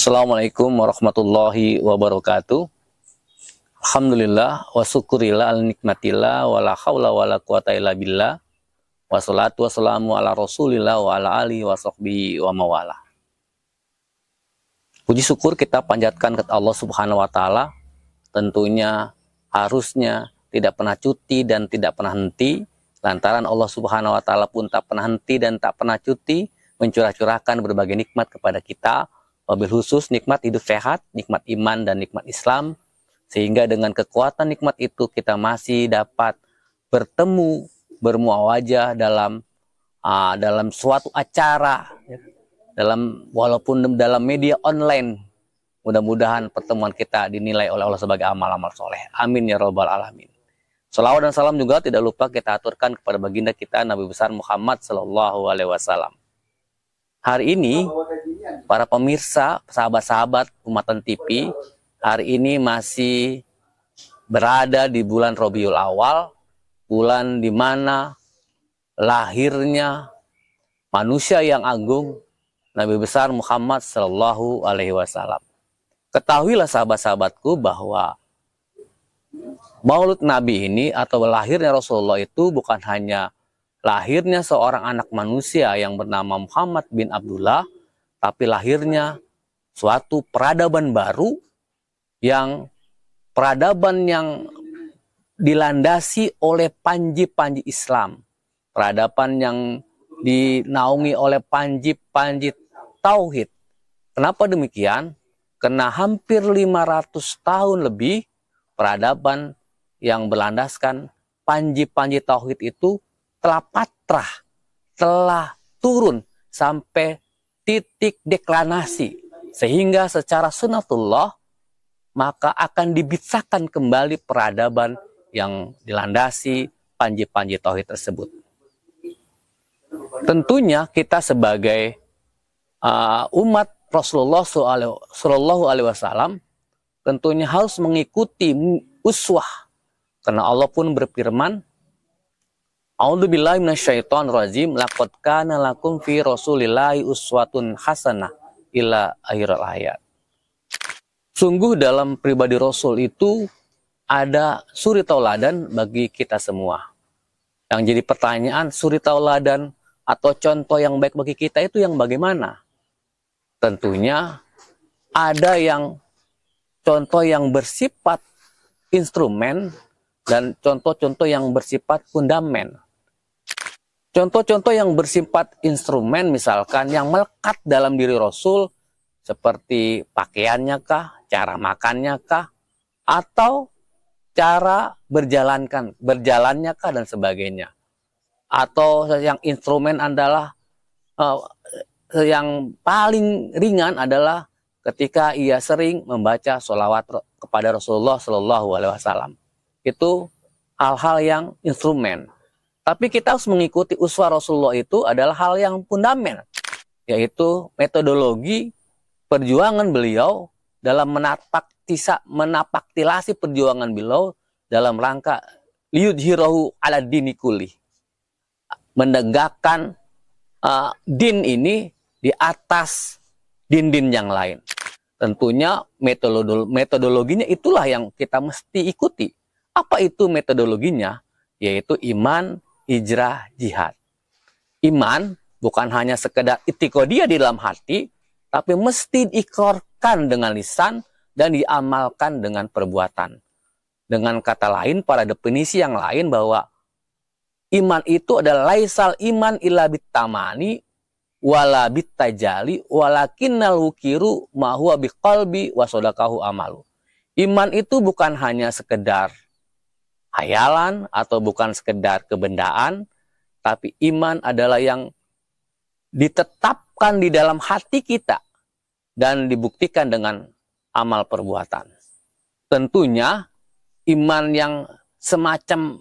Assalamualaikum warahmatullahi wabarakatuh. Alhamdulillah wa syukurillah al nikmatillah wa la haula wa la quwata illa billah. Wassalatu wassalamu ala rasulillah wa ala ali wa sahbihi wa mawala. Puji syukur kita panjatkan ke Allah subhanahu wa ta'ala. Tentunya harusnya tidak pernah cuti dan tidak pernah henti. Lantaran Allah Subhanahu wa taala pun tak pernah henti dan tak pernah cuti mencurah-curahkan berbagai nikmat kepada kita, wabil khusus nikmat hidup sehat, nikmat iman dan nikmat Islam sehingga dengan kekuatan nikmat itu kita masih dapat bertemu bermuawajah dalam uh, dalam suatu acara ya. dalam walaupun dalam media online mudah-mudahan pertemuan kita dinilai oleh Allah sebagai amal-amal soleh amin ya robbal alamin Salawat dan salam juga tidak lupa kita aturkan kepada baginda kita Nabi besar Muhammad Shallallahu Alaihi Wasallam. Hari ini para pemirsa, sahabat-sahabat Umatan TV, hari ini masih berada di bulan Robiul Awal, bulan di mana lahirnya manusia yang agung Nabi besar Muhammad Shallallahu Alaihi Wasallam. Ketahuilah sahabat-sahabatku bahwa Maulud Nabi ini atau lahirnya Rasulullah itu bukan hanya lahirnya seorang anak manusia yang bernama Muhammad bin Abdullah, tapi lahirnya suatu peradaban baru yang peradaban yang dilandasi oleh panji-panji Islam, peradaban yang dinaungi oleh panji-panji tauhid. Kenapa demikian? Karena hampir 500 tahun lebih peradaban yang berlandaskan panji-panji tauhid itu telah patrah, telah turun sampai titik deklanasi. Sehingga secara sunatullah maka akan dibitsakan kembali peradaban yang dilandasi panji-panji tauhid tersebut. Tentunya kita sebagai uh, umat Rasulullah Shallallahu Alaihi Wasallam tentunya harus mengikuti uswah karena Allah pun berfirman, A'udzubillahi laqad kana lakum fi rasulillahi uswatun hasanah ila akhir ayat. Sungguh dalam pribadi Rasul itu ada suri tauladan bagi kita semua. Yang jadi pertanyaan suri tauladan atau contoh yang baik bagi kita itu yang bagaimana? Tentunya ada yang contoh yang bersifat instrumen dan contoh-contoh yang bersifat fundamen. Contoh-contoh yang bersifat instrumen misalkan yang melekat dalam diri Rasul seperti pakaiannya kah, cara makannya kah, atau cara berjalankan, berjalannya kah dan sebagainya. Atau yang instrumen adalah uh, yang paling ringan adalah ketika ia sering membaca sholawat kepada Rasulullah Shallallahu Alaihi Wasallam itu hal-hal yang instrumen. Tapi kita harus mengikuti uswa Rasulullah itu adalah hal yang fundamental yaitu metodologi perjuangan beliau dalam menapak tisa, menapaktilasi perjuangan beliau dalam rangka hirohu ala dinikuli. Menegakkan uh, din ini di atas din-din yang lain. Tentunya metodologinya itulah yang kita mesti ikuti apa itu metodologinya? Yaitu iman, hijrah, jihad. Iman bukan hanya sekedar itikodia di dalam hati, tapi mesti diikorkan dengan lisan dan diamalkan dengan perbuatan. Dengan kata lain, para definisi yang lain bahwa iman itu adalah laisal iman illa bitamani wala bitajali walakinnal wukiru mahuwa biqalbi wa amalu. Iman itu bukan hanya sekedar hayalan atau bukan sekedar kebendaan, tapi iman adalah yang ditetapkan di dalam hati kita dan dibuktikan dengan amal perbuatan. Tentunya iman yang semacam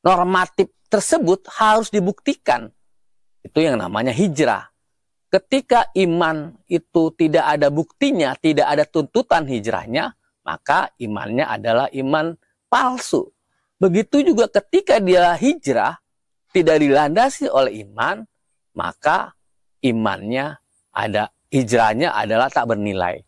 normatif tersebut harus dibuktikan. Itu yang namanya hijrah. Ketika iman itu tidak ada buktinya, tidak ada tuntutan hijrahnya, maka imannya adalah iman palsu, Begitu juga ketika dia hijrah tidak dilandasi oleh iman, maka imannya ada hijrahnya adalah tak bernilai.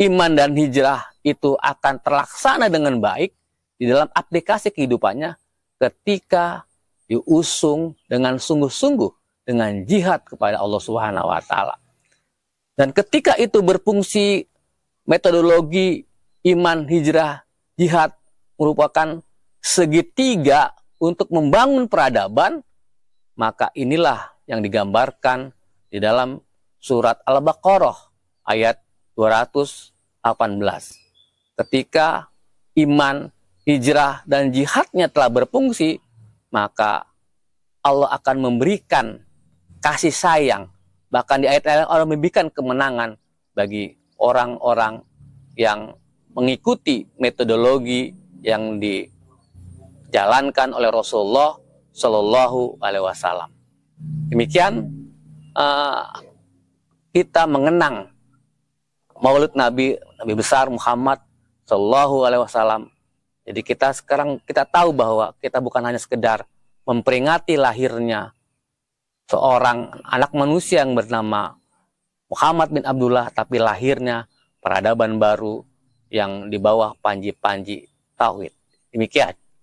Iman dan hijrah itu akan terlaksana dengan baik di dalam aplikasi kehidupannya ketika diusung dengan sungguh-sungguh dengan jihad kepada Allah Subhanahu wa taala. Dan ketika itu berfungsi metodologi iman hijrah jihad merupakan segitiga untuk membangun peradaban, maka inilah yang digambarkan di dalam surat Al-Baqarah ayat 218. Ketika iman, hijrah, dan jihadnya telah berfungsi, maka Allah akan memberikan kasih sayang. Bahkan di ayat lain Allah memberikan kemenangan bagi orang-orang yang mengikuti metodologi yang di dijalankan oleh Rasulullah Shallallahu Alaihi Wasallam. Demikian eh, kita mengenang Maulid Nabi Nabi besar Muhammad Shallallahu Alaihi Wasallam. Jadi kita sekarang kita tahu bahwa kita bukan hanya sekedar memperingati lahirnya seorang anak manusia yang bernama Muhammad bin Abdullah, tapi lahirnya peradaban baru yang di bawah panji-panji tauhid. Demikian.